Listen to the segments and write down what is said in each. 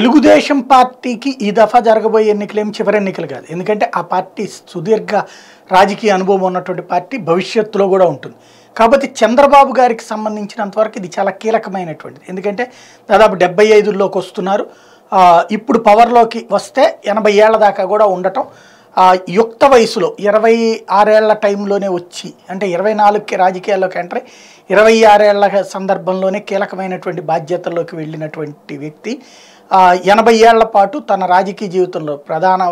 తెలుగుదేశం పార్టీకి ఈ దఫా జరగబోయే ఎన్నికలు ఏమి చివరి ఎన్నికలు కాదు ఎందుకంటే ఆ పార్టీ సుదీర్ఘ రాజకీయ అనుభవం ఉన్నటువంటి పార్టీ భవిష్యత్తులో కూడా ఉంటుంది కాబట్టి చంద్రబాబు గారికి సంబంధించినంతవరకు ఇది చాలా కీలకమైనటువంటిది ఎందుకంటే దాదాపు డెబ్బై ఐదుల్లోకి వస్తున్నారు ఇప్పుడు పవర్లోకి వస్తే ఎనభై ఏళ్ళ దాకా కూడా ఉండటం యుక్త వయసులో ఇరవై ఆరేళ్ల టైంలోనే వచ్చి అంటే ఇరవై నాలుగుకి రాజకీయాల్లోకి ఎంటర్ ఇరవై ఆరేళ్ల సందర్భంలోనే కీలకమైనటువంటి బాధ్యతల్లోకి వెళ్ళినటువంటి వ్యక్తి ఎనభై ఏళ్ల పాటు తన రాజకీయ జీవితంలో ప్రధాన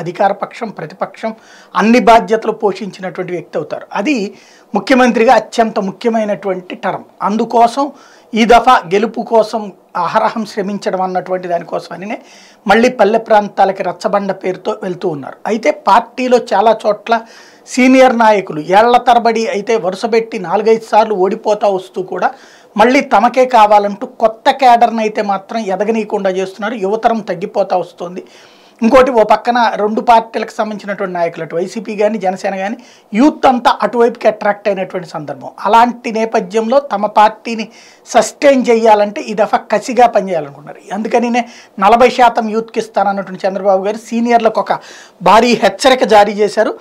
అధికార పక్షం ప్రతిపక్షం అన్ని బాధ్యతలు పోషించినటువంటి వ్యక్తి అవుతారు అది ముఖ్యమంత్రిగా అత్యంత ముఖ్యమైనటువంటి టర్మ్ అందుకోసం ఈ దఫా గెలుపు కోసం అహరహం శ్రమించడం అన్నటువంటి దానికోసమనే మళ్ళీ పల్లె ప్రాంతాలకి రచ్చబండ పేరుతో వెళ్తూ ఉన్నారు అయితే పార్టీలో చాలా చోట్ల సీనియర్ నాయకులు ఏళ్ల తరబడి అయితే వరుసపెట్టి నాలుగైదు సార్లు ఓడిపోతా వస్తూ కూడా మళ్ళీ తమకే కావాలంటూ కొత్త క్యాడర్ని అయితే మాత్రం ఎదగనీయకుండా చేస్తున్నారు యువతరం తగ్గిపోతూ వస్తుంది ఇంకోటి ఓ పక్కన రెండు పార్టీలకు సంబంధించినటువంటి నాయకులు వైసీపీ కానీ జనసేన కానీ యూత్ అంతా అటువైపుకి అట్రాక్ట్ అయినటువంటి సందర్భం అలాంటి నేపథ్యంలో తమ పార్టీని సస్టైన్ చేయాలంటే ఈ దఫా కసిగా పనిచేయాలనుకున్నారు అందుకనినే నలభై శాతం యూత్కి ఇస్తానన్నటువంటి చంద్రబాబు గారు సీనియర్లకు ఒక భారీ హెచ్చరిక జారీ చేశారు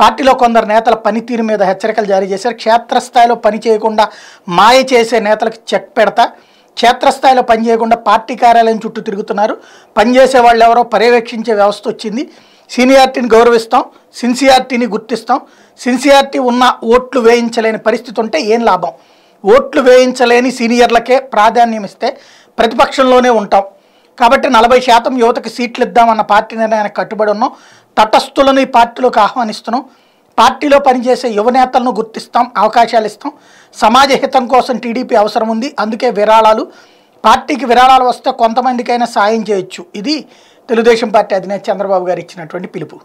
పార్టీలో కొందరు నేతల పనితీరు మీద హెచ్చరికలు జారీ చేశారు క్షేత్రస్థాయిలో పని చేయకుండా మాయ చేసే నేతలకు చెక్ పెడతా క్షేత్రస్థాయిలో పనిచేయకుండా పార్టీ కార్యాలయం చుట్టూ తిరుగుతున్నారు పనిచేసే వాళ్ళు ఎవరో పర్యవేక్షించే వ్యవస్థ వచ్చింది సీనియారిటీని గౌరవిస్తాం సిన్సియారిటీని గుర్తిస్తాం సిన్సియారిటీ ఉన్న ఓట్లు వేయించలేని పరిస్థితి ఉంటే ఏం లాభం ఓట్లు వేయించలేని సీనియర్లకే ప్రాధాన్యం ఇస్తే ప్రతిపక్షంలోనే ఉంటాం కాబట్టి నలభై శాతం యువతకు సీట్లు ఇద్దామన్న పార్టీ నిర్ణయానికి కట్టుబడి ఉన్నాం తటస్థులను ఈ పార్టీలోకి ఆహ్వానిస్తున్నాం పార్టీలో పనిచేసే యువనేతలను గుర్తిస్తాం అవకాశాలు ఇస్తాం సమాజ హితం కోసం టీడీపీ అవసరం ఉంది అందుకే విరాళాలు పార్టీకి విరాళాలు వస్తే కొంతమందికైనా సాయం చేయొచ్చు ఇది తెలుగుదేశం పార్టీ అధినేత చంద్రబాబు గారు ఇచ్చినటువంటి పిలుపు